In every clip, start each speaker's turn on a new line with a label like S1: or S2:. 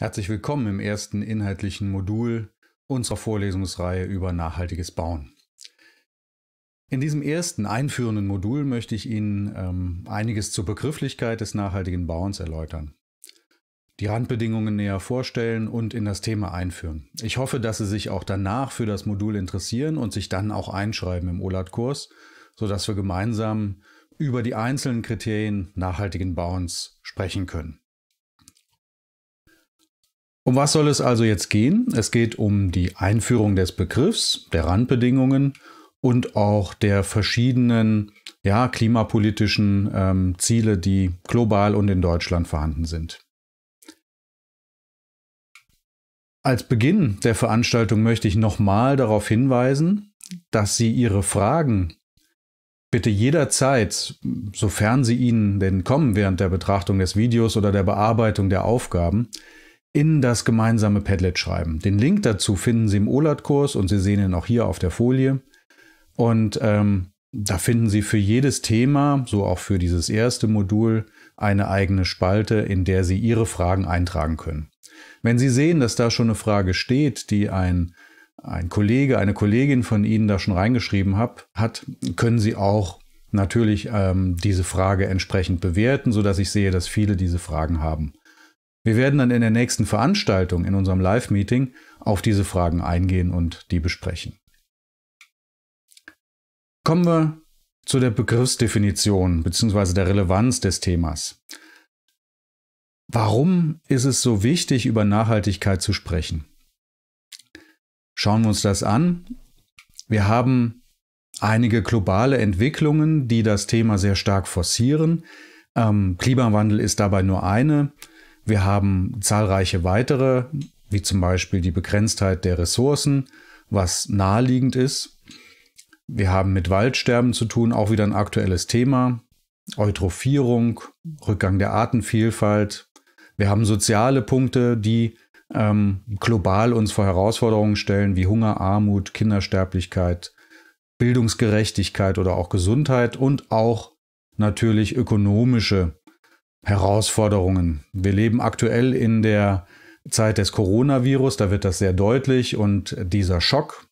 S1: Herzlich willkommen im ersten inhaltlichen Modul unserer Vorlesungsreihe über nachhaltiges Bauen. In diesem ersten einführenden Modul möchte ich Ihnen ähm, einiges zur Begrifflichkeit des nachhaltigen Bauens erläutern, die Randbedingungen näher vorstellen und in das Thema einführen. Ich hoffe, dass Sie sich auch danach für das Modul interessieren und sich dann auch einschreiben im OLAT-Kurs, sodass wir gemeinsam über die einzelnen Kriterien nachhaltigen Bauens sprechen können. Um was soll es also jetzt gehen? Es geht um die Einführung des Begriffs, der Randbedingungen und auch der verschiedenen ja, klimapolitischen ähm, Ziele, die global und in Deutschland vorhanden sind. Als Beginn der Veranstaltung möchte ich nochmal darauf hinweisen, dass Sie Ihre Fragen bitte jederzeit, sofern sie Ihnen denn kommen während der Betrachtung des Videos oder der Bearbeitung der Aufgaben, in das gemeinsame Padlet schreiben. Den Link dazu finden Sie im OLAT-Kurs und Sie sehen ihn auch hier auf der Folie. Und ähm, da finden Sie für jedes Thema, so auch für dieses erste Modul, eine eigene Spalte, in der Sie Ihre Fragen eintragen können. Wenn Sie sehen, dass da schon eine Frage steht, die ein, ein Kollege, eine Kollegin von Ihnen da schon reingeschrieben hab, hat, können Sie auch natürlich ähm, diese Frage entsprechend bewerten, sodass ich sehe, dass viele diese Fragen haben. Wir werden dann in der nächsten Veranstaltung, in unserem Live-Meeting, auf diese Fragen eingehen und die besprechen. Kommen wir zu der Begriffsdefinition bzw. der Relevanz des Themas. Warum ist es so wichtig, über Nachhaltigkeit zu sprechen? Schauen wir uns das an. Wir haben einige globale Entwicklungen, die das Thema sehr stark forcieren. Ähm, Klimawandel ist dabei nur eine. Wir haben zahlreiche weitere, wie zum Beispiel die Begrenztheit der Ressourcen, was naheliegend ist. Wir haben mit Waldsterben zu tun, auch wieder ein aktuelles Thema. Eutrophierung, Rückgang der Artenvielfalt. Wir haben soziale Punkte, die ähm, global uns vor Herausforderungen stellen, wie Hunger, Armut, Kindersterblichkeit, Bildungsgerechtigkeit oder auch Gesundheit und auch natürlich ökonomische Herausforderungen. Wir leben aktuell in der Zeit des Coronavirus, da wird das sehr deutlich und dieser Schock,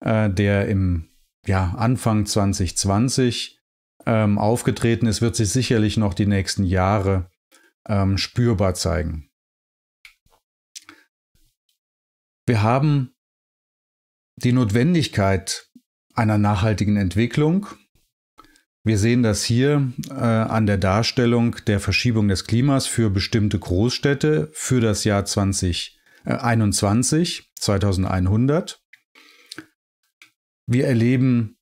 S1: äh, der im ja, Anfang 2020 ähm, aufgetreten ist, wird sich sicherlich noch die nächsten Jahre ähm, spürbar zeigen. Wir haben die Notwendigkeit einer nachhaltigen Entwicklung, wir sehen das hier äh, an der Darstellung der Verschiebung des Klimas für bestimmte Großstädte für das Jahr 2021, 2100. Äh, wir erleben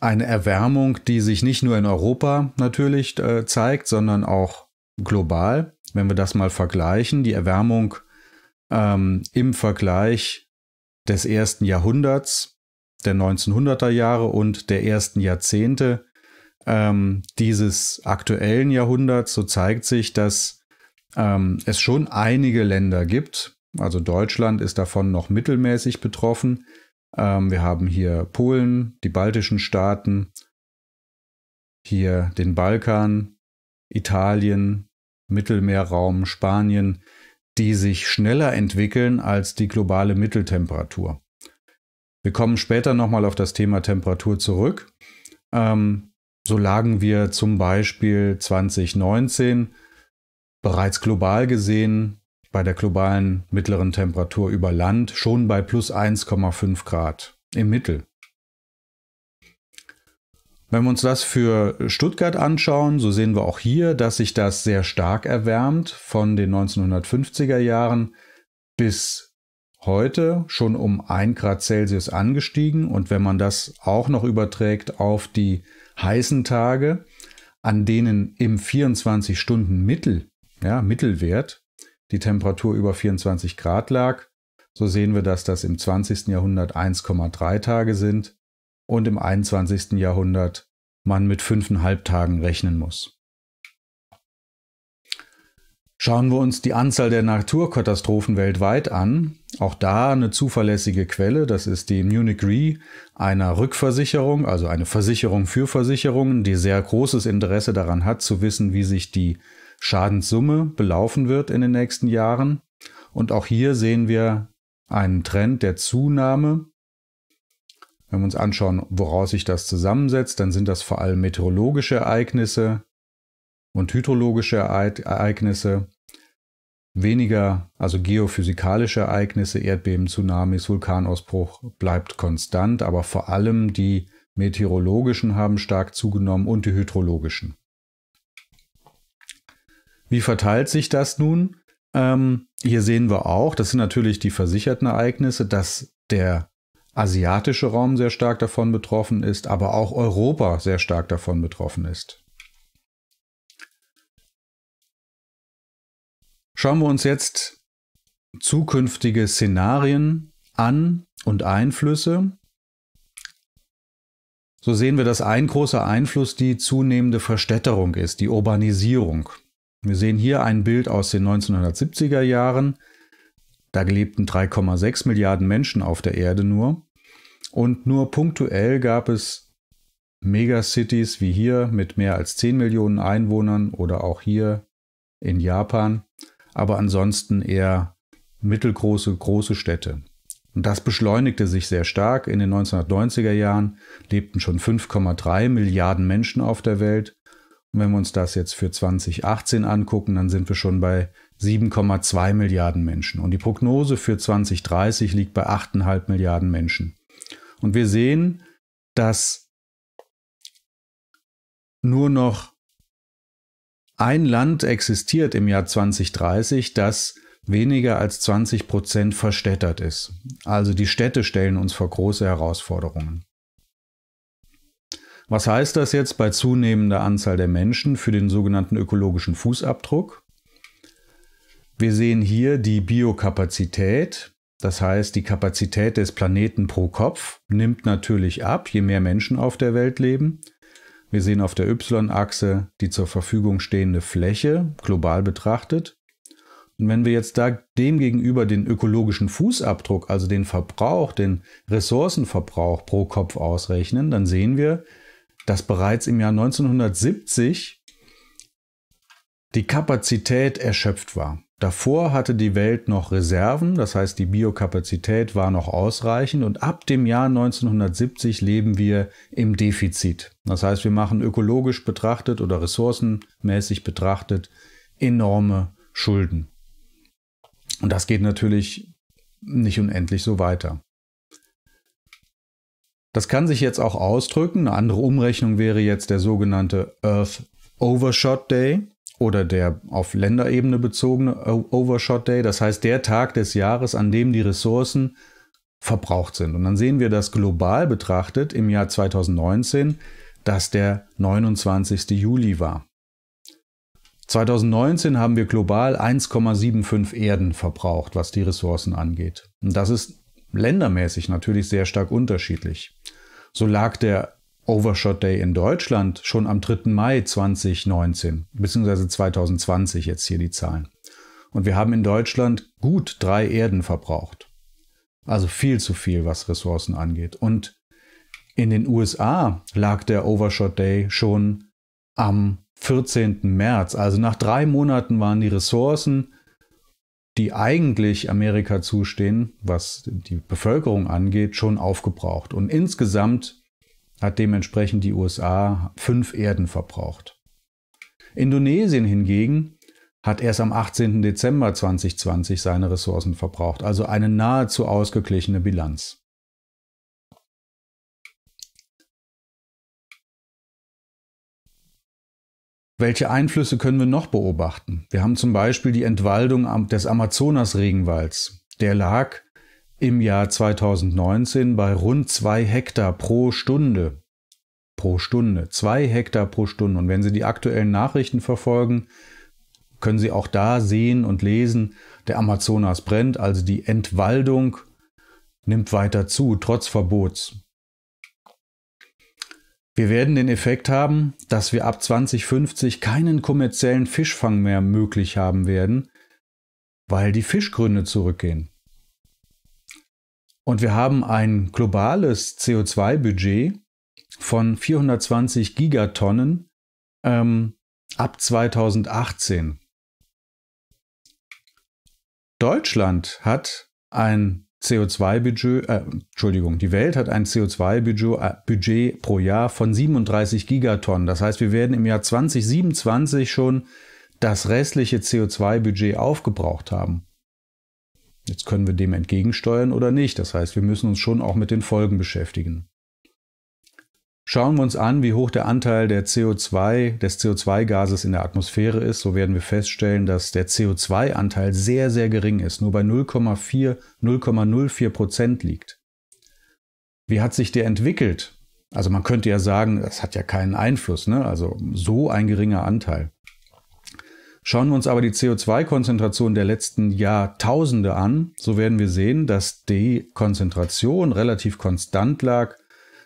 S1: eine Erwärmung, die sich nicht nur in Europa natürlich äh, zeigt, sondern auch global. Wenn wir das mal vergleichen, die Erwärmung ähm, im Vergleich des ersten Jahrhunderts, der 1900er Jahre und der ersten Jahrzehnte ähm, dieses aktuellen Jahrhunderts, so zeigt sich, dass ähm, es schon einige Länder gibt. Also Deutschland ist davon noch mittelmäßig betroffen. Ähm, wir haben hier Polen, die baltischen Staaten, hier den Balkan, Italien, Mittelmeerraum, Spanien, die sich schneller entwickeln als die globale Mitteltemperatur. Wir kommen später nochmal auf das Thema Temperatur zurück. Ähm, so lagen wir zum Beispiel 2019 bereits global gesehen bei der globalen mittleren Temperatur über Land schon bei plus 1,5 Grad im Mittel. Wenn wir uns das für Stuttgart anschauen, so sehen wir auch hier, dass sich das sehr stark erwärmt von den 1950er Jahren bis heute schon um 1 Grad Celsius angestiegen. Und wenn man das auch noch überträgt auf die heißen Tage, an denen im 24-Stunden-Mittel, ja, Mittelwert, die Temperatur über 24 Grad lag, so sehen wir, dass das im 20. Jahrhundert 1,3 Tage sind und im 21. Jahrhundert man mit 5,5 Tagen rechnen muss. Schauen wir uns die Anzahl der Naturkatastrophen weltweit an, auch da eine zuverlässige Quelle, das ist die Munich Re, einer Rückversicherung, also eine Versicherung für Versicherungen, die sehr großes Interesse daran hat, zu wissen, wie sich die Schadenssumme belaufen wird in den nächsten Jahren. Und auch hier sehen wir einen Trend der Zunahme. Wenn wir uns anschauen, woraus sich das zusammensetzt, dann sind das vor allem meteorologische Ereignisse und hydrologische Ereignisse weniger, also geophysikalische Ereignisse, Erdbeben, Tsunamis, Vulkanausbruch bleibt konstant, aber vor allem die meteorologischen haben stark zugenommen und die hydrologischen. Wie verteilt sich das nun? Ähm, hier sehen wir auch, das sind natürlich die versicherten Ereignisse, dass der asiatische Raum sehr stark davon betroffen ist, aber auch Europa sehr stark davon betroffen ist. Schauen wir uns jetzt zukünftige Szenarien an und Einflüsse. So sehen wir, dass ein großer Einfluss die zunehmende Verstädterung ist, die Urbanisierung. Wir sehen hier ein Bild aus den 1970er Jahren. Da lebten 3,6 Milliarden Menschen auf der Erde nur. Und nur punktuell gab es Megacities wie hier mit mehr als 10 Millionen Einwohnern oder auch hier in Japan aber ansonsten eher mittelgroße, große Städte. Und das beschleunigte sich sehr stark. In den 1990er Jahren lebten schon 5,3 Milliarden Menschen auf der Welt. Und wenn wir uns das jetzt für 2018 angucken, dann sind wir schon bei 7,2 Milliarden Menschen. Und die Prognose für 2030 liegt bei 8,5 Milliarden Menschen. Und wir sehen, dass nur noch ein Land existiert im Jahr 2030, das weniger als 20 Prozent verstädtert ist. Also die Städte stellen uns vor große Herausforderungen. Was heißt das jetzt bei zunehmender Anzahl der Menschen für den sogenannten ökologischen Fußabdruck? Wir sehen hier die Biokapazität, das heißt die Kapazität des Planeten pro Kopf nimmt natürlich ab, je mehr Menschen auf der Welt leben. Wir sehen auf der y-Achse die zur Verfügung stehende Fläche, global betrachtet. Und wenn wir jetzt da dem gegenüber den ökologischen Fußabdruck, also den Verbrauch, den Ressourcenverbrauch pro Kopf ausrechnen, dann sehen wir, dass bereits im Jahr 1970 die Kapazität erschöpft war. Davor hatte die Welt noch Reserven, das heißt die Biokapazität war noch ausreichend und ab dem Jahr 1970 leben wir im Defizit. Das heißt, wir machen ökologisch betrachtet oder ressourcenmäßig betrachtet enorme Schulden. Und das geht natürlich nicht unendlich so weiter. Das kann sich jetzt auch ausdrücken. Eine andere Umrechnung wäre jetzt der sogenannte Earth Overshot Day oder der auf Länderebene bezogene Overshot Day, das heißt der Tag des Jahres, an dem die Ressourcen verbraucht sind. Und dann sehen wir das global betrachtet im Jahr 2019, dass der 29. Juli war. 2019 haben wir global 1,75 Erden verbraucht, was die Ressourcen angeht. Und das ist ländermäßig natürlich sehr stark unterschiedlich. So lag der Overshot Day in Deutschland schon am 3. Mai 2019, beziehungsweise 2020 jetzt hier die Zahlen. Und wir haben in Deutschland gut drei Erden verbraucht. Also viel zu viel, was Ressourcen angeht. Und in den USA lag der Overshot Day schon am 14. März. Also nach drei Monaten waren die Ressourcen, die eigentlich Amerika zustehen, was die Bevölkerung angeht, schon aufgebraucht. Und insgesamt hat dementsprechend die USA fünf Erden verbraucht. Indonesien hingegen hat erst am 18. Dezember 2020 seine Ressourcen verbraucht, also eine nahezu ausgeglichene Bilanz. Welche Einflüsse können wir noch beobachten? Wir haben zum Beispiel die Entwaldung des Amazonas-Regenwalds. Der lag im Jahr 2019 bei rund 2 Hektar pro Stunde. Pro Stunde, 2 Hektar pro Stunde. Und wenn Sie die aktuellen Nachrichten verfolgen, können Sie auch da sehen und lesen, der Amazonas brennt, also die Entwaldung nimmt weiter zu, trotz Verbots. Wir werden den Effekt haben, dass wir ab 2050 keinen kommerziellen Fischfang mehr möglich haben werden, weil die Fischgründe zurückgehen. Und wir haben ein globales CO2-Budget von 420 Gigatonnen ähm, ab 2018. Deutschland hat ein CO2-Budget, äh, Entschuldigung, die Welt hat ein CO2-Budget äh, pro Jahr von 37 Gigatonnen. Das heißt, wir werden im Jahr 2027 schon das restliche CO2-Budget aufgebraucht haben. Jetzt können wir dem entgegensteuern oder nicht. Das heißt, wir müssen uns schon auch mit den Folgen beschäftigen. Schauen wir uns an, wie hoch der Anteil der CO2, des CO2-Gases in der Atmosphäre ist, so werden wir feststellen, dass der CO2-Anteil sehr, sehr gering ist, nur bei 0,4, 0,04 Prozent liegt. Wie hat sich der entwickelt? Also man könnte ja sagen, das hat ja keinen Einfluss, ne? also so ein geringer Anteil. Schauen wir uns aber die CO2-Konzentration der letzten Jahrtausende an, so werden wir sehen, dass die Konzentration relativ konstant lag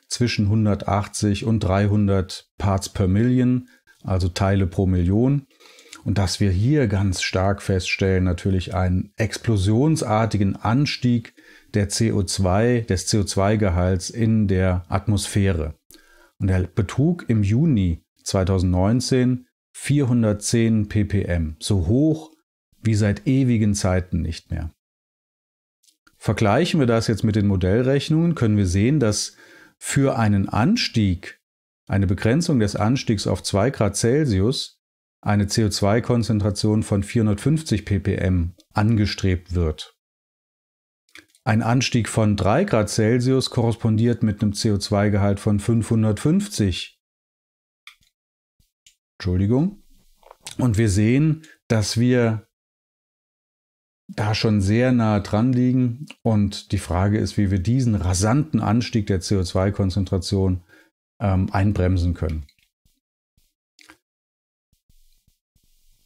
S1: zwischen 180 und 300 Parts per Million, also Teile pro Million. Und dass wir hier ganz stark feststellen, natürlich einen explosionsartigen Anstieg der CO2, des CO2-Gehalts in der Atmosphäre. Und der Betrug im Juni 2019 410 ppm, so hoch wie seit ewigen Zeiten nicht mehr. Vergleichen wir das jetzt mit den Modellrechnungen, können wir sehen, dass für einen Anstieg, eine Begrenzung des Anstiegs auf 2 Grad Celsius, eine CO2-Konzentration von 450 ppm angestrebt wird. Ein Anstieg von 3 Grad Celsius korrespondiert mit einem CO2-Gehalt von 550 Entschuldigung. Und wir sehen, dass wir da schon sehr nahe dran liegen. Und die Frage ist, wie wir diesen rasanten Anstieg der CO2-Konzentration ähm, einbremsen können.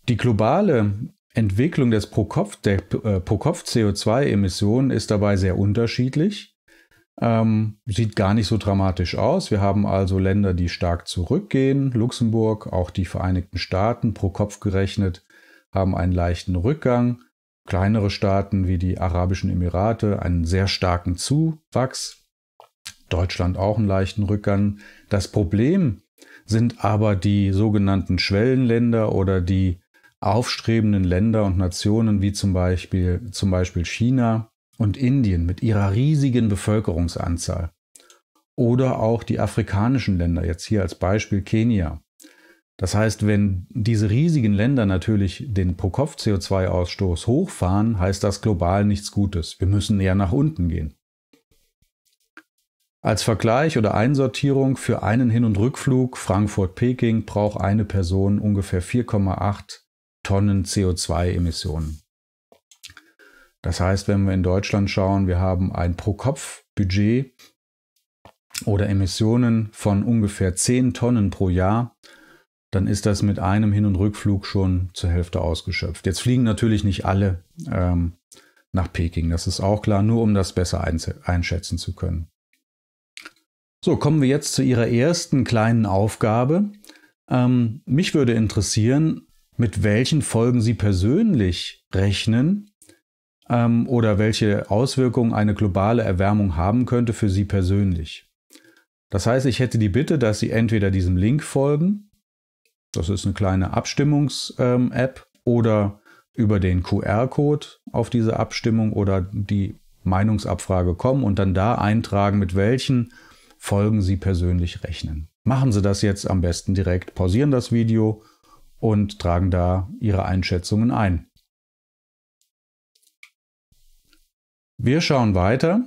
S1: Die globale Entwicklung des Pro-Kopf, der äh, Pro-Kopf-CO2-Emissionen ist dabei sehr unterschiedlich. Ähm, sieht gar nicht so dramatisch aus. Wir haben also Länder, die stark zurückgehen. Luxemburg, auch die Vereinigten Staaten pro Kopf gerechnet, haben einen leichten Rückgang. Kleinere Staaten wie die Arabischen Emirate einen sehr starken Zuwachs. Deutschland auch einen leichten Rückgang. Das Problem sind aber die sogenannten Schwellenländer oder die aufstrebenden Länder und Nationen wie zum Beispiel, zum Beispiel China, und Indien mit ihrer riesigen Bevölkerungsanzahl. Oder auch die afrikanischen Länder, jetzt hier als Beispiel Kenia. Das heißt, wenn diese riesigen Länder natürlich den Pro-Kopf-CO2-Ausstoß hochfahren, heißt das global nichts Gutes. Wir müssen eher nach unten gehen. Als Vergleich oder Einsortierung für einen Hin- und Rückflug Frankfurt-Peking braucht eine Person ungefähr 4,8 Tonnen CO2-Emissionen. Das heißt, wenn wir in Deutschland schauen, wir haben ein Pro-Kopf-Budget oder Emissionen von ungefähr 10 Tonnen pro Jahr, dann ist das mit einem Hin- und Rückflug schon zur Hälfte ausgeschöpft. Jetzt fliegen natürlich nicht alle ähm, nach Peking, das ist auch klar, nur um das besser einschätzen zu können. So, kommen wir jetzt zu Ihrer ersten kleinen Aufgabe. Ähm, mich würde interessieren, mit welchen Folgen Sie persönlich rechnen, ähm, oder welche Auswirkungen eine globale Erwärmung haben könnte für Sie persönlich. Das heißt, ich hätte die Bitte, dass Sie entweder diesem Link folgen, das ist eine kleine Abstimmungs-App, oder über den QR-Code auf diese Abstimmung oder die Meinungsabfrage kommen und dann da eintragen, mit welchen Folgen Sie persönlich rechnen. Machen Sie das jetzt am besten direkt, pausieren das Video und tragen da Ihre Einschätzungen ein. Wir schauen weiter.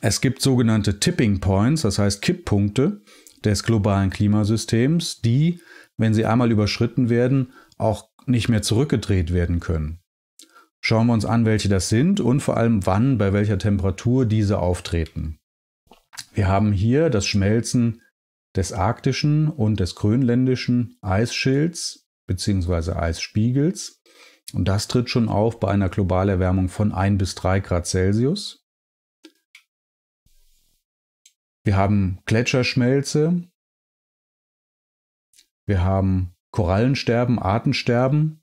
S1: Es gibt sogenannte Tipping Points, das heißt Kipppunkte des globalen Klimasystems, die, wenn sie einmal überschritten werden, auch nicht mehr zurückgedreht werden können. Schauen wir uns an, welche das sind und vor allem wann, bei welcher Temperatur diese auftreten. Wir haben hier das Schmelzen des arktischen und des grönländischen Eisschilds bzw. Eisspiegels. Und das tritt schon auf bei einer Globalerwärmung von 1 bis 3 Grad Celsius. Wir haben Gletscherschmelze. Wir haben Korallensterben, Artensterben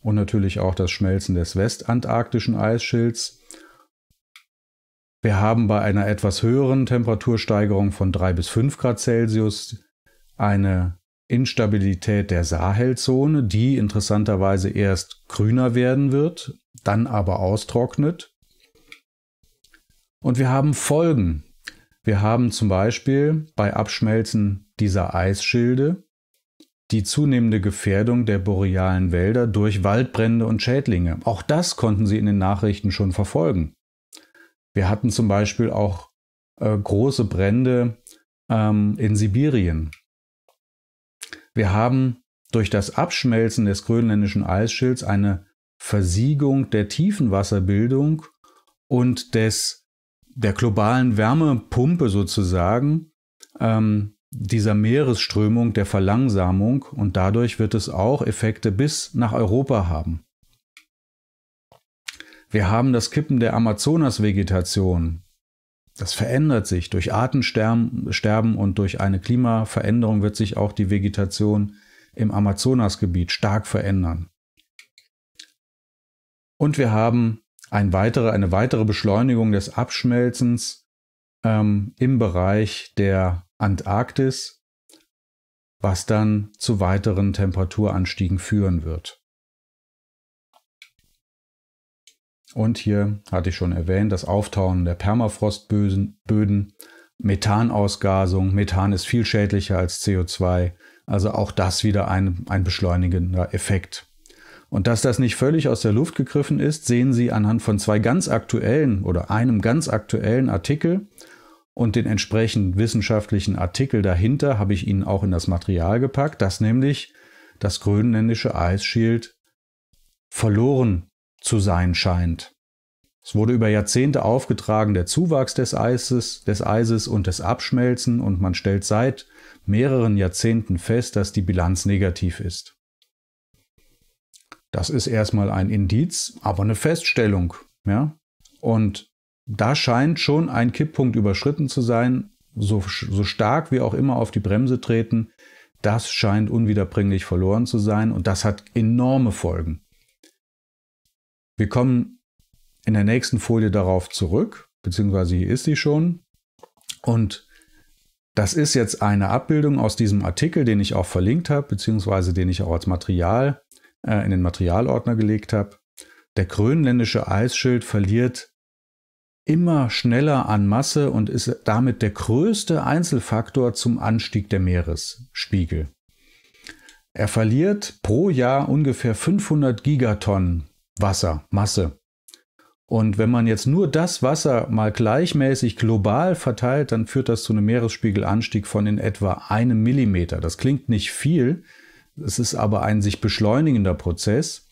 S1: und natürlich auch das Schmelzen des westantarktischen Eisschilds. Wir haben bei einer etwas höheren Temperatursteigerung von 3 bis 5 Grad Celsius eine Instabilität der Sahelzone, die interessanterweise erst grüner werden wird, dann aber austrocknet. Und wir haben Folgen. Wir haben zum Beispiel bei Abschmelzen dieser Eisschilde die zunehmende Gefährdung der borealen Wälder durch Waldbrände und Schädlinge. Auch das konnten Sie in den Nachrichten schon verfolgen. Wir hatten zum Beispiel auch äh, große Brände ähm, in Sibirien. Wir haben durch das Abschmelzen des grönländischen Eisschilds eine Versiegung der Tiefenwasserbildung und des, der globalen Wärmepumpe sozusagen, ähm, dieser Meeresströmung, der Verlangsamung und dadurch wird es auch Effekte bis nach Europa haben. Wir haben das Kippen der Amazonas-Vegetation, das verändert sich. Durch Artensterben und durch eine Klimaveränderung wird sich auch die Vegetation im Amazonasgebiet stark verändern. Und wir haben ein weitere, eine weitere Beschleunigung des Abschmelzens ähm, im Bereich der Antarktis, was dann zu weiteren Temperaturanstiegen führen wird. Und hier hatte ich schon erwähnt, das Auftauen der Permafrostböden, Methanausgasung. Methan ist viel schädlicher als CO2. Also auch das wieder ein, ein beschleunigender Effekt. Und dass das nicht völlig aus der Luft gegriffen ist, sehen Sie anhand von zwei ganz aktuellen oder einem ganz aktuellen Artikel und den entsprechenden wissenschaftlichen Artikel dahinter habe ich Ihnen auch in das Material gepackt, dass nämlich das grönländische Eisschild verloren zu sein scheint. Es wurde über Jahrzehnte aufgetragen, der Zuwachs des Eises, des Eises und des Abschmelzen, und man stellt seit mehreren Jahrzehnten fest, dass die Bilanz negativ ist. Das ist erstmal ein Indiz, aber eine Feststellung. Ja? Und da scheint schon ein Kipppunkt überschritten zu sein, so, so stark wir auch immer auf die Bremse treten, das scheint unwiederbringlich verloren zu sein und das hat enorme Folgen. Wir kommen in der nächsten Folie darauf zurück, beziehungsweise hier ist sie schon. Und das ist jetzt eine Abbildung aus diesem Artikel, den ich auch verlinkt habe, beziehungsweise den ich auch als Material äh, in den Materialordner gelegt habe. Der grönländische Eisschild verliert immer schneller an Masse und ist damit der größte Einzelfaktor zum Anstieg der Meeresspiegel. Er verliert pro Jahr ungefähr 500 Gigatonnen Wasser, Masse. Und wenn man jetzt nur das Wasser mal gleichmäßig global verteilt, dann führt das zu einem Meeresspiegelanstieg von in etwa einem Millimeter. Das klingt nicht viel, es ist aber ein sich beschleunigender Prozess.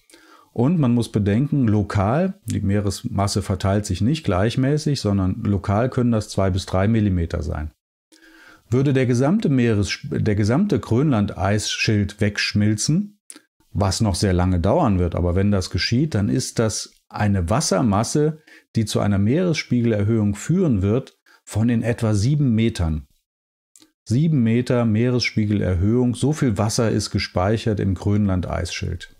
S1: Und man muss bedenken, lokal, die Meeresmasse verteilt sich nicht gleichmäßig, sondern lokal können das zwei bis drei Millimeter sein. Würde der gesamte Meeres, der gesamte Grönlandeisschild wegschmilzen, was noch sehr lange dauern wird. Aber wenn das geschieht, dann ist das eine Wassermasse, die zu einer Meeresspiegelerhöhung führen wird von in etwa sieben Metern. Sieben Meter Meeresspiegelerhöhung, so viel Wasser ist gespeichert im Grönland-Eisschild.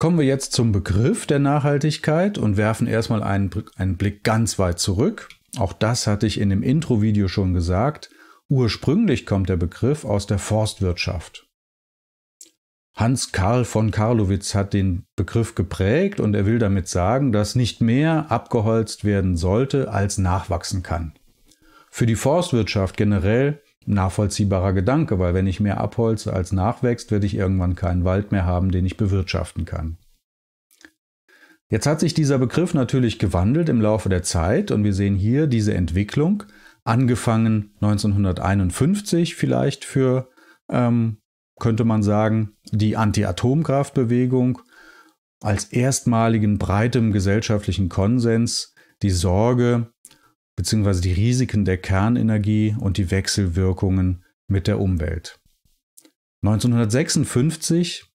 S1: Kommen wir jetzt zum Begriff der Nachhaltigkeit und werfen erstmal einen, einen Blick ganz weit zurück. Auch das hatte ich in dem Intro-Video schon gesagt. Ursprünglich kommt der Begriff aus der Forstwirtschaft. Hans Karl von Karlowitz hat den Begriff geprägt und er will damit sagen, dass nicht mehr abgeholzt werden sollte, als nachwachsen kann. Für die Forstwirtschaft generell nachvollziehbarer Gedanke, weil wenn ich mehr abholze als nachwächst, werde ich irgendwann keinen Wald mehr haben, den ich bewirtschaften kann. Jetzt hat sich dieser Begriff natürlich gewandelt im Laufe der Zeit und wir sehen hier diese Entwicklung, angefangen 1951 vielleicht für, ähm, könnte man sagen, die Anti-Atomkraftbewegung als erstmaligen breitem gesellschaftlichen Konsens die Sorge bzw. die Risiken der Kernenergie und die Wechselwirkungen mit der Umwelt. 1956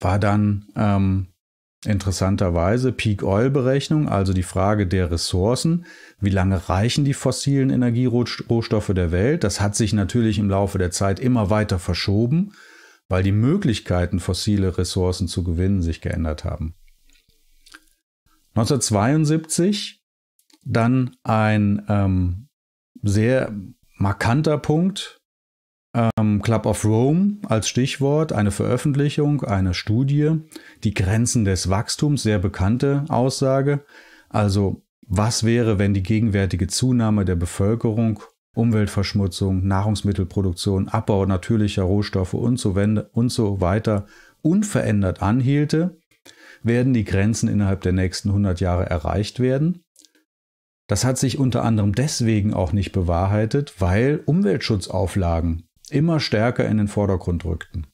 S1: war dann ähm, Interessanterweise Peak-Oil-Berechnung, also die Frage der Ressourcen, wie lange reichen die fossilen Energierohstoffe der Welt, das hat sich natürlich im Laufe der Zeit immer weiter verschoben, weil die Möglichkeiten, fossile Ressourcen zu gewinnen, sich geändert haben. 1972 dann ein ähm, sehr markanter Punkt, ähm, Club of Rome als Stichwort, eine Veröffentlichung, eine Studie, die Grenzen des Wachstums, sehr bekannte Aussage. Also was wäre, wenn die gegenwärtige Zunahme der Bevölkerung, Umweltverschmutzung, Nahrungsmittelproduktion, Abbau natürlicher Rohstoffe und so, und so weiter unverändert anhielte? Werden die Grenzen innerhalb der nächsten 100 Jahre erreicht werden? Das hat sich unter anderem deswegen auch nicht bewahrheitet, weil Umweltschutzauflagen immer stärker in den Vordergrund rückten.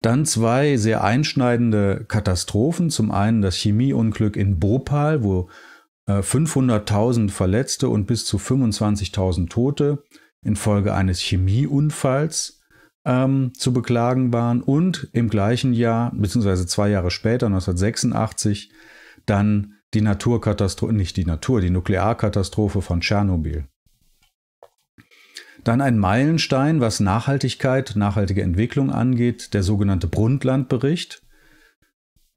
S1: Dann zwei sehr einschneidende Katastrophen. Zum einen das Chemieunglück in Bhopal, wo 500.000 äh, Verletzte und bis zu 25.000 Tote infolge eines Chemieunfalls ähm, zu beklagen waren. Und im gleichen Jahr, beziehungsweise zwei Jahre später, 1986, dann die Naturkatastrophe, nicht die Natur, die Nuklearkatastrophe von Tschernobyl. Dann ein Meilenstein, was Nachhaltigkeit, nachhaltige Entwicklung angeht, der sogenannte Brundtland-Bericht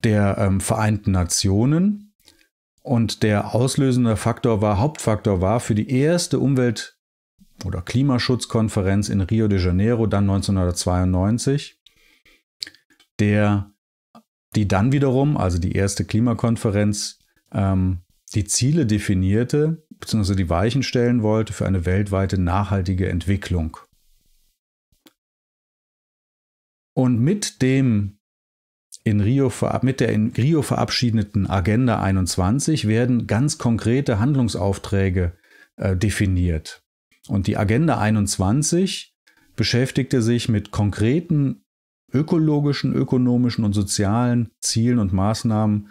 S1: der ähm, Vereinten Nationen. Und der auslösende Faktor war, Hauptfaktor war für die erste Umwelt- oder Klimaschutzkonferenz in Rio de Janeiro, dann 1992, der, die dann wiederum, also die erste Klimakonferenz, ähm, die Ziele definierte, bzw. die Weichen stellen wollte für eine weltweite nachhaltige Entwicklung. Und mit dem in Rio, mit der in Rio verabschiedeten Agenda 21 werden ganz konkrete Handlungsaufträge äh, definiert. Und die Agenda 21 beschäftigte sich mit konkreten ökologischen, ökonomischen und sozialen Zielen und Maßnahmen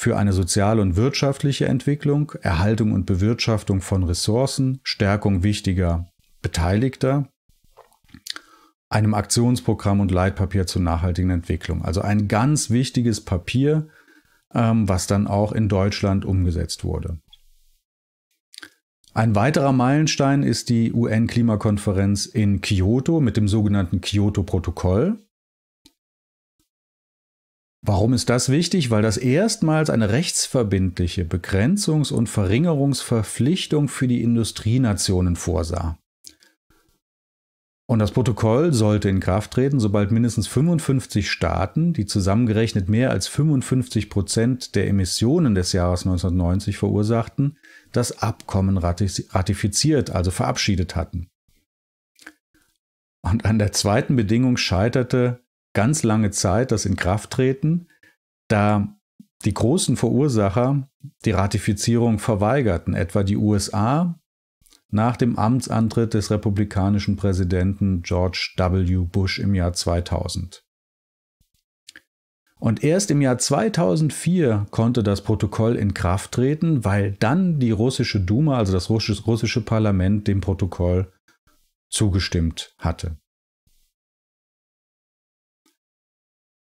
S1: für eine soziale und wirtschaftliche Entwicklung, Erhaltung und Bewirtschaftung von Ressourcen, Stärkung wichtiger Beteiligter, einem Aktionsprogramm und Leitpapier zur nachhaltigen Entwicklung. Also ein ganz wichtiges Papier, ähm, was dann auch in Deutschland umgesetzt wurde. Ein weiterer Meilenstein ist die UN-Klimakonferenz in Kyoto mit dem sogenannten Kyoto-Protokoll. Warum ist das wichtig? Weil das erstmals eine rechtsverbindliche Begrenzungs- und Verringerungsverpflichtung für die Industrienationen vorsah. Und das Protokoll sollte in Kraft treten, sobald mindestens 55 Staaten, die zusammengerechnet mehr als 55 Prozent der Emissionen des Jahres 1990 verursachten, das Abkommen ratifiziert, also verabschiedet hatten. Und an der zweiten Bedingung scheiterte ganz lange Zeit das Inkrafttreten, da die großen Verursacher die Ratifizierung verweigerten, etwa die USA nach dem Amtsantritt des republikanischen Präsidenten George W. Bush im Jahr 2000. Und erst im Jahr 2004 konnte das Protokoll in Kraft treten, weil dann die russische Duma, also das russische, russische Parlament, dem Protokoll zugestimmt hatte.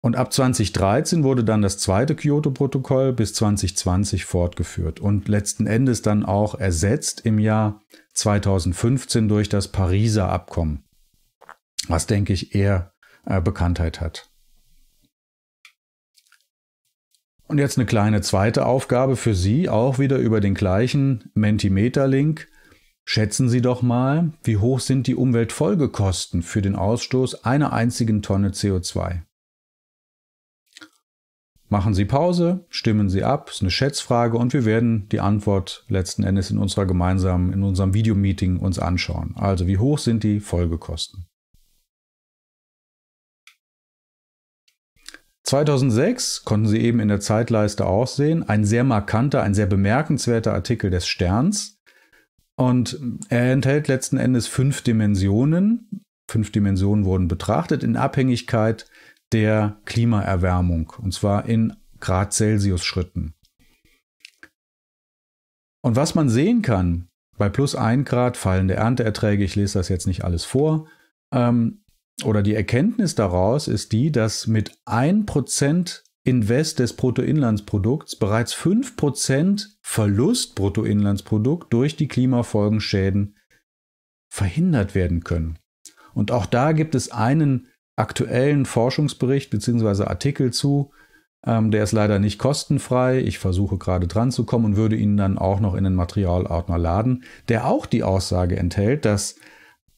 S1: Und ab 2013 wurde dann das zweite Kyoto-Protokoll bis 2020 fortgeführt und letzten Endes dann auch ersetzt im Jahr 2015 durch das Pariser Abkommen, was, denke ich, eher äh, Bekanntheit hat. Und jetzt eine kleine zweite Aufgabe für Sie, auch wieder über den gleichen Mentimeter-Link. Schätzen Sie doch mal, wie hoch sind die Umweltfolgekosten für den Ausstoß einer einzigen Tonne CO2? Machen Sie Pause, stimmen Sie ab, ist eine Schätzfrage und wir werden die Antwort letzten Endes in unserer gemeinsamen, in unserem Videomeeting uns anschauen. Also wie hoch sind die Folgekosten? 2006 konnten Sie eben in der Zeitleiste auch sehen, ein sehr markanter, ein sehr bemerkenswerter Artikel des Sterns. Und er enthält letzten Endes fünf Dimensionen. Fünf Dimensionen wurden betrachtet in Abhängigkeit der Klimaerwärmung, und zwar in Grad Celsius Schritten. Und was man sehen kann, bei plus 1 Grad fallende Ernteerträge, ich lese das jetzt nicht alles vor, ähm, oder die Erkenntnis daraus ist die, dass mit 1% Invest des Bruttoinlandsprodukts bereits 5% Verlust Bruttoinlandsprodukt durch die Klimafolgenschäden verhindert werden können. Und auch da gibt es einen aktuellen Forschungsbericht bzw. Artikel zu. Ähm, der ist leider nicht kostenfrei. Ich versuche gerade dran zu kommen und würde ihn dann auch noch in den Materialordner laden, der auch die Aussage enthält, dass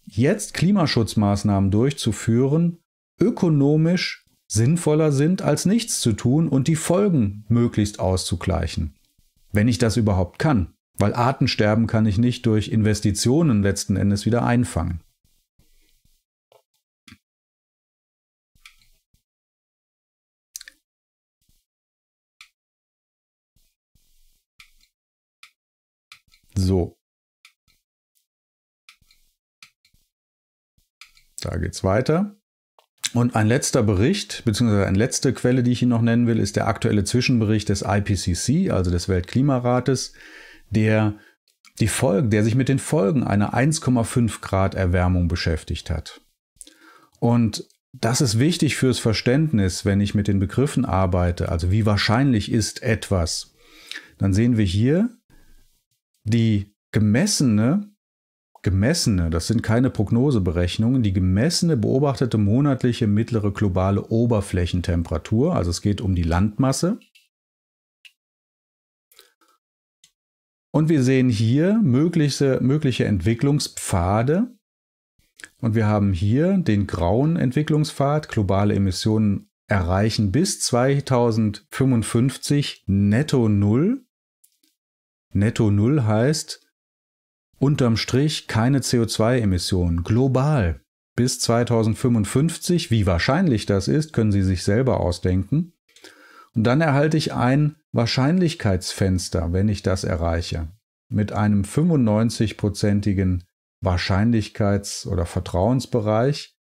S1: jetzt Klimaschutzmaßnahmen durchzuführen ökonomisch sinnvoller sind, als nichts zu tun und die Folgen möglichst auszugleichen. Wenn ich das überhaupt kann. Weil Artensterben kann ich nicht durch Investitionen letzten Endes wieder einfangen. So. Da geht es weiter. Und ein letzter Bericht, beziehungsweise eine letzte Quelle, die ich Ihnen noch nennen will, ist der aktuelle Zwischenbericht des IPCC, also des Weltklimarates, der die Folgen, der sich mit den Folgen einer 1,5 Grad Erwärmung beschäftigt hat. Und das ist wichtig fürs Verständnis, wenn ich mit den Begriffen arbeite, also wie wahrscheinlich ist etwas. Dann sehen wir hier, die gemessene, gemessene, das sind keine Prognoseberechnungen, die gemessene beobachtete monatliche mittlere globale Oberflächentemperatur, also es geht um die Landmasse. Und wir sehen hier mögliche, mögliche Entwicklungspfade. Und wir haben hier den grauen Entwicklungspfad, globale Emissionen erreichen bis 2055 netto null. Netto Null heißt unterm Strich keine CO2-Emissionen global bis 2055. Wie wahrscheinlich das ist, können Sie sich selber ausdenken. Und dann erhalte ich ein Wahrscheinlichkeitsfenster, wenn ich das erreiche, mit einem 95-prozentigen Wahrscheinlichkeits- oder Vertrauensbereich,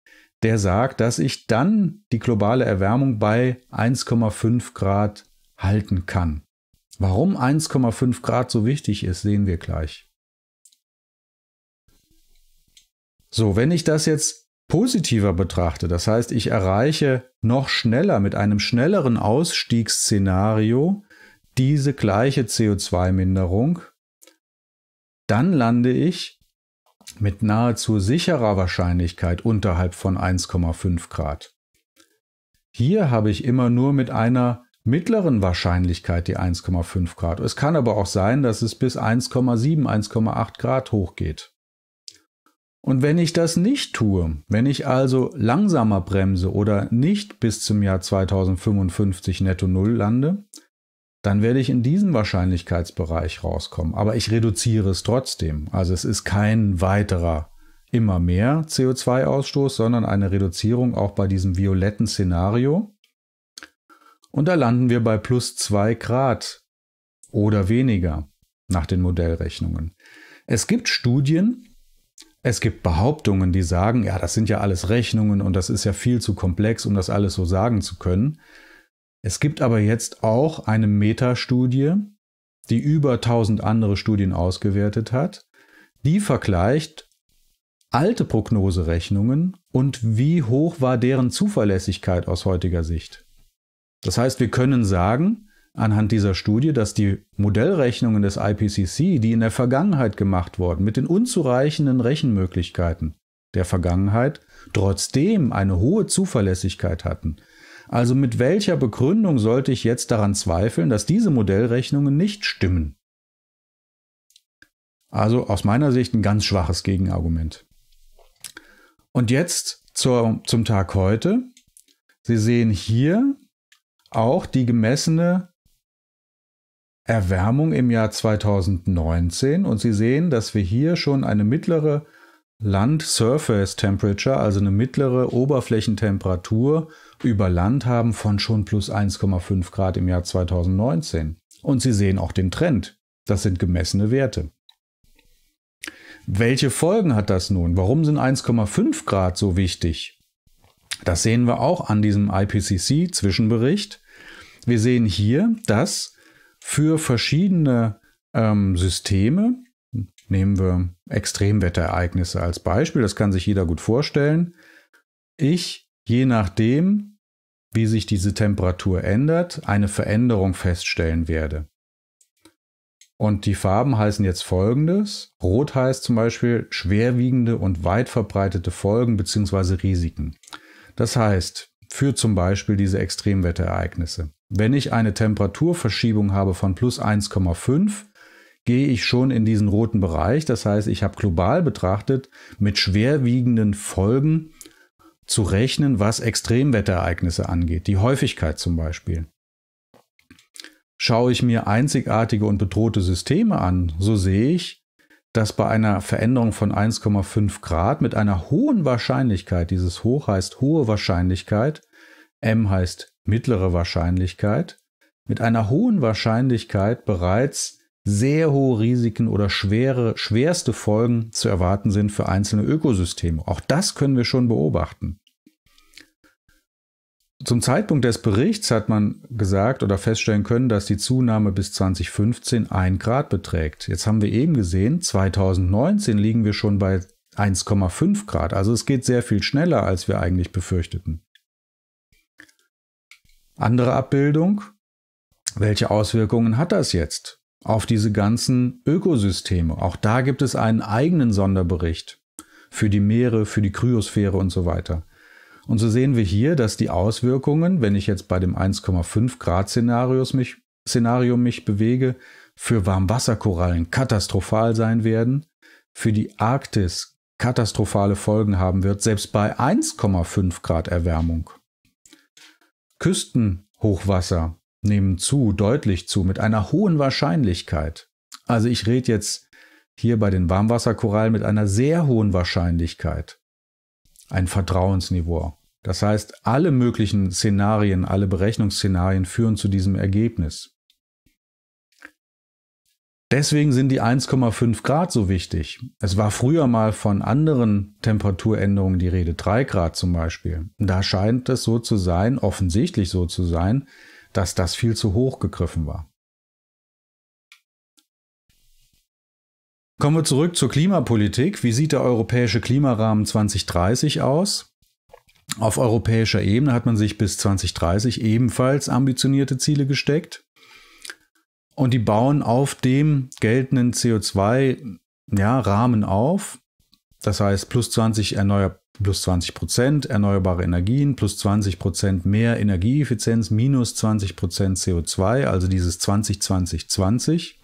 S1: der sagt, dass ich dann die globale Erwärmung bei 1,5 Grad halten kann. Warum 1,5 Grad so wichtig ist, sehen wir gleich. So, wenn ich das jetzt positiver betrachte, das heißt, ich erreiche noch schneller mit einem schnelleren Ausstiegsszenario diese gleiche CO2-Minderung, dann lande ich mit nahezu sicherer Wahrscheinlichkeit unterhalb von 1,5 Grad. Hier habe ich immer nur mit einer mittleren Wahrscheinlichkeit die 1,5 Grad. Es kann aber auch sein, dass es bis 1,7, 1,8 Grad hochgeht. Und wenn ich das nicht tue, wenn ich also langsamer bremse oder nicht bis zum Jahr 2055 netto Null lande, dann werde ich in diesen Wahrscheinlichkeitsbereich rauskommen. Aber ich reduziere es trotzdem. Also es ist kein weiterer immer mehr CO2-Ausstoß, sondern eine Reduzierung auch bei diesem violetten Szenario. Und da landen wir bei plus zwei Grad oder weniger nach den Modellrechnungen. Es gibt Studien, es gibt Behauptungen, die sagen, ja, das sind ja alles Rechnungen und das ist ja viel zu komplex, um das alles so sagen zu können. Es gibt aber jetzt auch eine Metastudie, die über 1000 andere Studien ausgewertet hat, die vergleicht alte Prognoserechnungen und wie hoch war deren Zuverlässigkeit aus heutiger Sicht. Das heißt, wir können sagen, anhand dieser Studie, dass die Modellrechnungen des IPCC, die in der Vergangenheit gemacht wurden, mit den unzureichenden Rechenmöglichkeiten der Vergangenheit, trotzdem eine hohe Zuverlässigkeit hatten. Also mit welcher Begründung sollte ich jetzt daran zweifeln, dass diese Modellrechnungen nicht stimmen? Also aus meiner Sicht ein ganz schwaches Gegenargument. Und jetzt zur, zum Tag heute. Sie sehen hier auch die gemessene Erwärmung im Jahr 2019 und Sie sehen, dass wir hier schon eine mittlere Land Surface Temperature, also eine mittlere Oberflächentemperatur über Land haben von schon plus 1,5 Grad im Jahr 2019. Und Sie sehen auch den Trend. Das sind gemessene Werte. Welche Folgen hat das nun? Warum sind 1,5 Grad so wichtig? Das sehen wir auch an diesem IPCC-Zwischenbericht. Wir sehen hier, dass für verschiedene ähm, Systeme, nehmen wir Extremwetterereignisse als Beispiel, das kann sich jeder gut vorstellen, ich je nachdem, wie sich diese Temperatur ändert, eine Veränderung feststellen werde. Und die Farben heißen jetzt folgendes. Rot heißt zum Beispiel schwerwiegende und weit verbreitete Folgen bzw. Risiken. Das heißt, für zum Beispiel diese Extremwetterereignisse. Wenn ich eine Temperaturverschiebung habe von plus 1,5, gehe ich schon in diesen roten Bereich. Das heißt, ich habe global betrachtet mit schwerwiegenden Folgen zu rechnen, was Extremwetterereignisse angeht. Die Häufigkeit zum Beispiel. Schaue ich mir einzigartige und bedrohte Systeme an, so sehe ich, dass bei einer Veränderung von 1,5 Grad mit einer hohen Wahrscheinlichkeit, dieses Hoch heißt hohe Wahrscheinlichkeit, M heißt mittlere Wahrscheinlichkeit mit einer hohen Wahrscheinlichkeit bereits sehr hohe Risiken oder schwere, schwerste Folgen zu erwarten sind für einzelne Ökosysteme. Auch das können wir schon beobachten. Zum Zeitpunkt des Berichts hat man gesagt oder feststellen können, dass die Zunahme bis 2015 1 Grad beträgt. Jetzt haben wir eben gesehen, 2019 liegen wir schon bei 1,5 Grad. Also es geht sehr viel schneller, als wir eigentlich befürchteten. Andere Abbildung. Welche Auswirkungen hat das jetzt auf diese ganzen Ökosysteme? Auch da gibt es einen eigenen Sonderbericht für die Meere, für die Kryosphäre und so weiter. Und so sehen wir hier, dass die Auswirkungen, wenn ich jetzt bei dem 1,5 Grad Szenarios mich, Szenario mich bewege, für Warmwasserkorallen katastrophal sein werden, für die Arktis katastrophale Folgen haben wird, selbst bei 1,5 Grad Erwärmung. Küstenhochwasser nehmen zu, deutlich zu, mit einer hohen Wahrscheinlichkeit. Also ich rede jetzt hier bei den Warmwasserkorallen mit einer sehr hohen Wahrscheinlichkeit. Ein Vertrauensniveau. Das heißt, alle möglichen Szenarien, alle Berechnungsszenarien führen zu diesem Ergebnis. Deswegen sind die 1,5 Grad so wichtig. Es war früher mal von anderen Temperaturänderungen die Rede, 3 Grad zum Beispiel. Da scheint es so zu sein, offensichtlich so zu sein, dass das viel zu hoch gegriffen war. Kommen wir zurück zur Klimapolitik. Wie sieht der europäische Klimarahmen 2030 aus? Auf europäischer Ebene hat man sich bis 2030 ebenfalls ambitionierte Ziele gesteckt. Und die bauen auf dem geltenden CO2-Rahmen ja, auf. Das heißt, plus 20 erneuer plus 20 Prozent erneuerbare Energien, plus 20 Prozent mehr Energieeffizienz, minus 20 Prozent CO2, also dieses 20-20-20.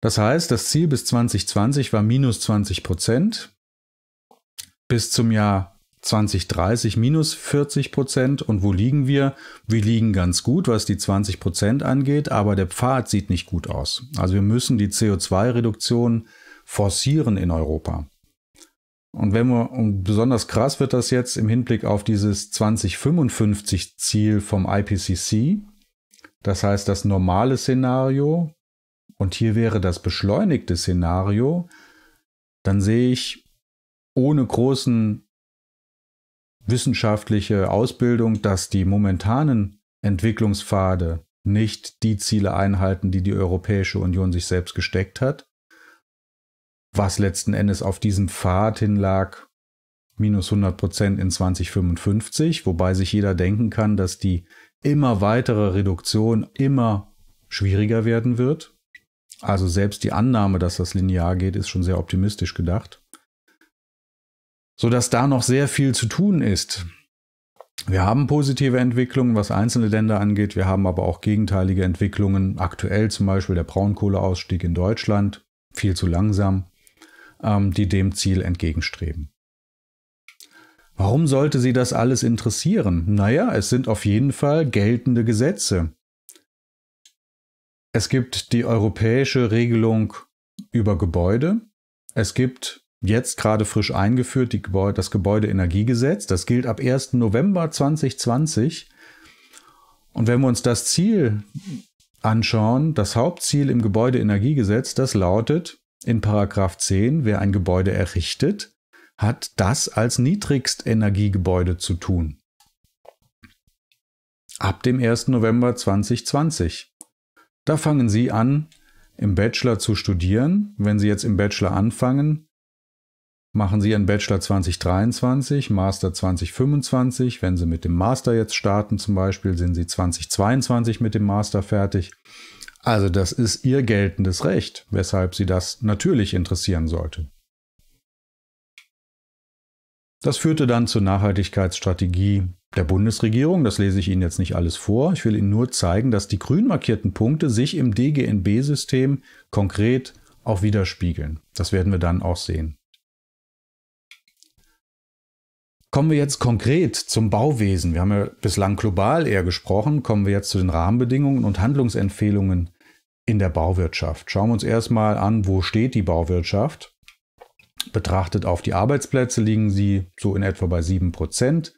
S1: Das heißt, das Ziel bis 2020 war minus 20 Prozent. Bis zum Jahr 2030 minus 40 Prozent. Und wo liegen wir? Wir liegen ganz gut, was die 20 Prozent angeht, aber der Pfad sieht nicht gut aus. Also wir müssen die CO2-Reduktion forcieren in Europa. Und wenn wir, und besonders krass wird das jetzt im Hinblick auf dieses 2055-Ziel vom IPCC. Das heißt, das normale Szenario, und hier wäre das beschleunigte Szenario, dann sehe ich ohne großen wissenschaftliche Ausbildung, dass die momentanen Entwicklungspfade nicht die Ziele einhalten, die die Europäische Union sich selbst gesteckt hat, was letzten Endes auf diesem Pfad hinlag, minus 100 Prozent in 2055, wobei sich jeder denken kann, dass die immer weitere Reduktion immer schwieriger werden wird. Also selbst die Annahme, dass das linear geht, ist schon sehr optimistisch gedacht sodass da noch sehr viel zu tun ist. Wir haben positive Entwicklungen, was einzelne Länder angeht. Wir haben aber auch gegenteilige Entwicklungen. Aktuell zum Beispiel der Braunkohleausstieg in Deutschland, viel zu langsam, ähm, die dem Ziel entgegenstreben. Warum sollte sie das alles interessieren? Naja, es sind auf jeden Fall geltende Gesetze. Es gibt die europäische Regelung über Gebäude. Es gibt jetzt gerade frisch eingeführt, die, das Gebäudeenergiegesetz. Das gilt ab 1. November 2020. Und wenn wir uns das Ziel anschauen, das Hauptziel im Gebäudeenergiegesetz, das lautet in Paragraph 10, wer ein Gebäude errichtet, hat das als Niedrigstenergiegebäude zu tun. Ab dem 1. November 2020. Da fangen Sie an, im Bachelor zu studieren. Wenn Sie jetzt im Bachelor anfangen, machen Sie Ihren Bachelor 2023, Master 2025. Wenn Sie mit dem Master jetzt starten zum Beispiel, sind Sie 2022 mit dem Master fertig. Also das ist Ihr geltendes Recht, weshalb Sie das natürlich interessieren sollte. Das führte dann zur Nachhaltigkeitsstrategie der Bundesregierung. Das lese ich Ihnen jetzt nicht alles vor. Ich will Ihnen nur zeigen, dass die grün markierten Punkte sich im DGNB-System konkret auch widerspiegeln. Das werden wir dann auch sehen. Kommen wir jetzt konkret zum Bauwesen. Wir haben ja bislang global eher gesprochen. Kommen wir jetzt zu den Rahmenbedingungen und Handlungsempfehlungen in der Bauwirtschaft. Schauen wir uns erstmal an, wo steht die Bauwirtschaft. Betrachtet auf die Arbeitsplätze liegen sie so in etwa bei 7%.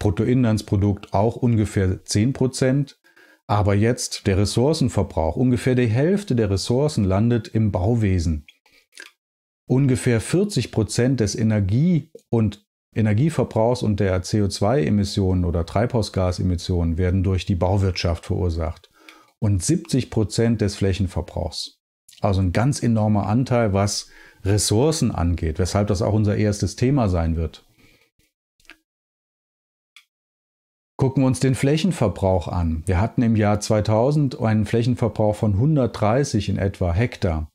S1: Bruttoinlandsprodukt auch ungefähr 10%. Aber jetzt der Ressourcenverbrauch. Ungefähr die Hälfte der Ressourcen landet im Bauwesen. Ungefähr 40 Prozent des Energie- und Energieverbrauchs und der CO2-Emissionen oder Treibhausgasemissionen werden durch die Bauwirtschaft verursacht und 70 Prozent des Flächenverbrauchs. Also ein ganz enormer Anteil, was Ressourcen angeht, weshalb das auch unser erstes Thema sein wird. Gucken wir uns den Flächenverbrauch an. Wir hatten im Jahr 2000 einen Flächenverbrauch von 130 in etwa Hektar.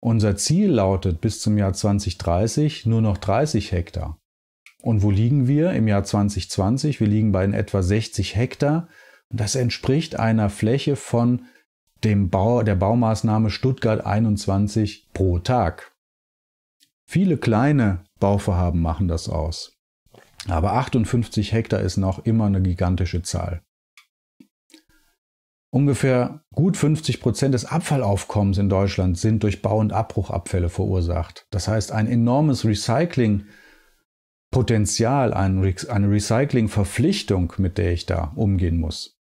S1: Unser Ziel lautet bis zum Jahr 2030 nur noch 30 Hektar. Und wo liegen wir im Jahr 2020? Wir liegen bei etwa 60 Hektar. das entspricht einer Fläche von dem Bau, der Baumaßnahme Stuttgart 21 pro Tag. Viele kleine Bauvorhaben machen das aus. Aber 58 Hektar ist noch immer eine gigantische Zahl. Ungefähr gut 50 Prozent des Abfallaufkommens in Deutschland sind durch Bau- und Abbruchabfälle verursacht. Das heißt, ein enormes Recycling Potenzial, ein Re eine Recycling-Verpflichtung, mit der ich da umgehen muss.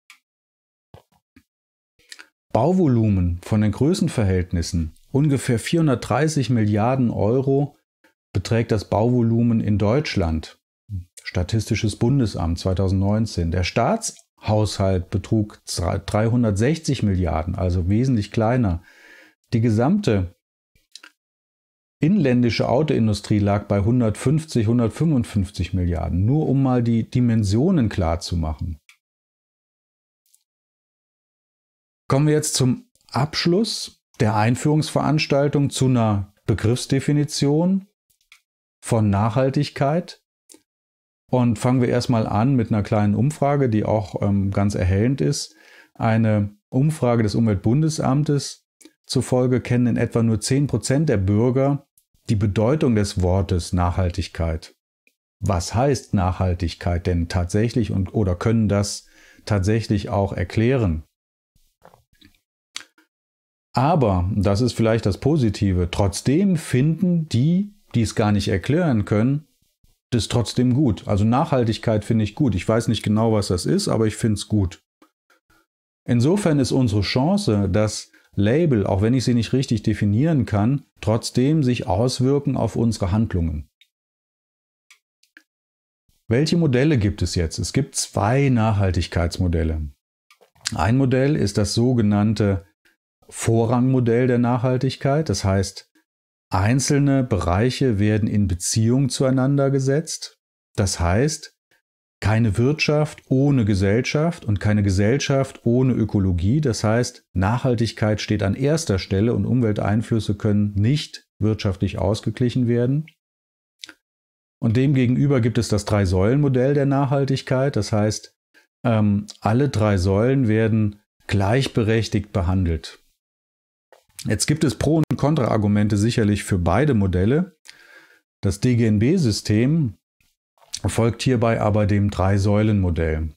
S1: Bauvolumen von den Größenverhältnissen. Ungefähr 430 Milliarden Euro beträgt das Bauvolumen in Deutschland. Statistisches Bundesamt 2019. Der Staatshaushalt betrug 360 Milliarden, also wesentlich kleiner. Die gesamte inländische Autoindustrie lag bei 150, 155 Milliarden, nur um mal die Dimensionen klar zu machen. Kommen wir jetzt zum Abschluss der Einführungsveranstaltung zu einer Begriffsdefinition von Nachhaltigkeit. Und fangen wir erstmal an mit einer kleinen Umfrage, die auch ähm, ganz erhellend ist. Eine Umfrage des Umweltbundesamtes zufolge kennen in etwa nur 10 Prozent der Bürger die Bedeutung des Wortes Nachhaltigkeit. Was heißt Nachhaltigkeit denn tatsächlich und oder können das tatsächlich auch erklären? Aber, das ist vielleicht das Positive, trotzdem finden die, die es gar nicht erklären können, das trotzdem gut. Also Nachhaltigkeit finde ich gut. Ich weiß nicht genau, was das ist, aber ich finde es gut. Insofern ist unsere Chance, dass Label, auch wenn ich sie nicht richtig definieren kann, trotzdem sich auswirken auf unsere Handlungen. Welche Modelle gibt es jetzt? Es gibt zwei Nachhaltigkeitsmodelle. Ein Modell ist das sogenannte Vorrangmodell der Nachhaltigkeit, das heißt, einzelne Bereiche werden in Beziehung zueinander gesetzt. Das heißt, keine Wirtschaft ohne Gesellschaft und keine Gesellschaft ohne Ökologie. Das heißt, Nachhaltigkeit steht an erster Stelle und Umwelteinflüsse können nicht wirtschaftlich ausgeglichen werden. Und demgegenüber gibt es das Drei-Säulen-Modell der Nachhaltigkeit. Das heißt, ähm, alle drei Säulen werden gleichberechtigt behandelt. Jetzt gibt es Pro- und Kontra-Argumente sicherlich für beide Modelle. Das DGNB-System folgt hierbei aber dem Drei-Säulen-Modell.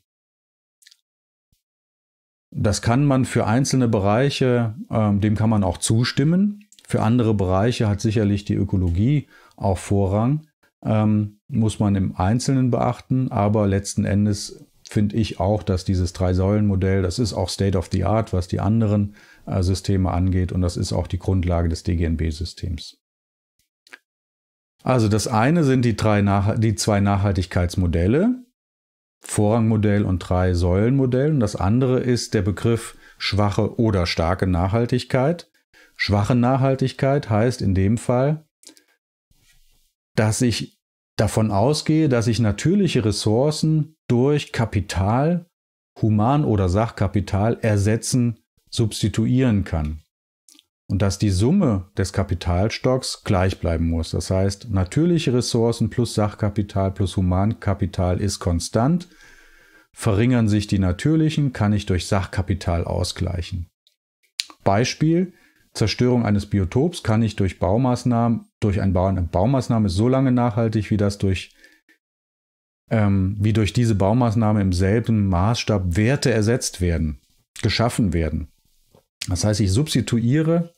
S1: Das kann man für einzelne Bereiche, ähm, dem kann man auch zustimmen. Für andere Bereiche hat sicherlich die Ökologie auch Vorrang. Ähm, muss man im Einzelnen beachten, aber letzten Endes finde ich auch, dass dieses Drei-Säulen-Modell, das ist auch State of the Art, was die anderen äh, Systeme angeht und das ist auch die Grundlage des DGNB-Systems. Also das eine sind die, drei Nach die zwei Nachhaltigkeitsmodelle, Vorrangmodell und drei Säulenmodell. Und das andere ist der Begriff schwache oder starke Nachhaltigkeit. Schwache Nachhaltigkeit heißt in dem Fall, dass ich davon ausgehe, dass ich natürliche Ressourcen durch Kapital, Human- oder Sachkapital ersetzen, substituieren kann und dass die Summe des Kapitalstocks gleich bleiben muss. Das heißt, natürliche Ressourcen plus Sachkapital plus Humankapital ist konstant. Verringern sich die natürlichen, kann ich durch Sachkapital ausgleichen. Beispiel, Zerstörung eines Biotops kann ich durch Baumaßnahmen, durch ein Bau, eine Baumaßnahme so lange nachhaltig, wie das durch ähm, wie durch diese Baumaßnahme im selben Maßstab Werte ersetzt werden, geschaffen werden. Das heißt, ich substituiere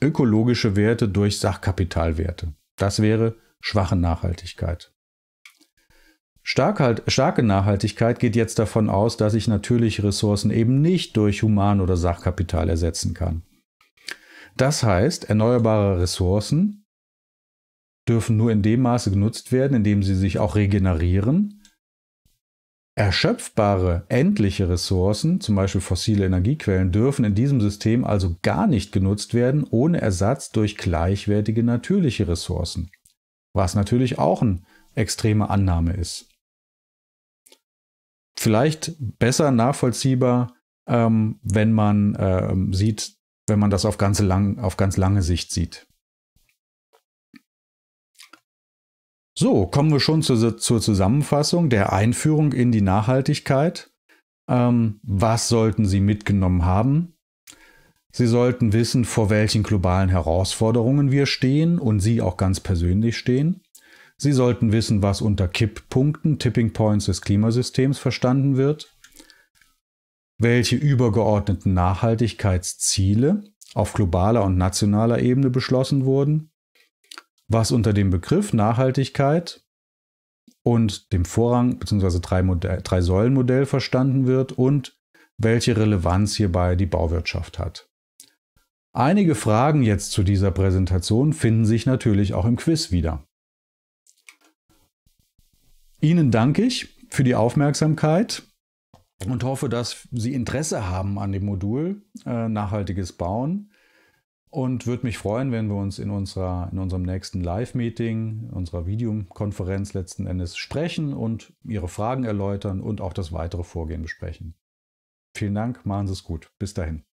S1: ökologische Werte durch Sachkapitalwerte. Das wäre schwache Nachhaltigkeit. starke Nachhaltigkeit geht jetzt davon aus, dass ich natürliche Ressourcen eben nicht durch Human- oder Sachkapital ersetzen kann. Das heißt, erneuerbare Ressourcen dürfen nur in dem Maße genutzt werden, indem sie sich auch regenerieren Erschöpfbare, endliche Ressourcen, zum Beispiel fossile Energiequellen, dürfen in diesem System also gar nicht genutzt werden, ohne Ersatz durch gleichwertige natürliche Ressourcen. Was natürlich auch eine extreme Annahme ist. Vielleicht besser nachvollziehbar, ähm, wenn man ähm, sieht, wenn man das auf, ganze lang, auf ganz lange Sicht sieht. So, kommen wir schon zu, zur Zusammenfassung der Einführung in die Nachhaltigkeit. Ähm, was sollten Sie mitgenommen haben? Sie sollten wissen, vor welchen globalen Herausforderungen wir stehen und Sie auch ganz persönlich stehen. Sie sollten wissen, was unter Kipppunkten, Tipping Points des Klimasystems verstanden wird. Welche übergeordneten Nachhaltigkeitsziele auf globaler und nationaler Ebene beschlossen wurden was unter dem Begriff Nachhaltigkeit und dem Vorrang bzw. Drei-Säulen-Modell drei verstanden wird und welche Relevanz hierbei die Bauwirtschaft hat. Einige Fragen jetzt zu dieser Präsentation finden sich natürlich auch im Quiz wieder. Ihnen danke ich für die Aufmerksamkeit und hoffe, dass Sie Interesse haben an dem Modul äh, Nachhaltiges Bauen. Und würde mich freuen, wenn wir uns in, unserer, in unserem nächsten Live-Meeting, unserer Videokonferenz letzten Endes sprechen und Ihre Fragen erläutern und auch das weitere Vorgehen besprechen. Vielen Dank, machen Sie es gut. Bis dahin.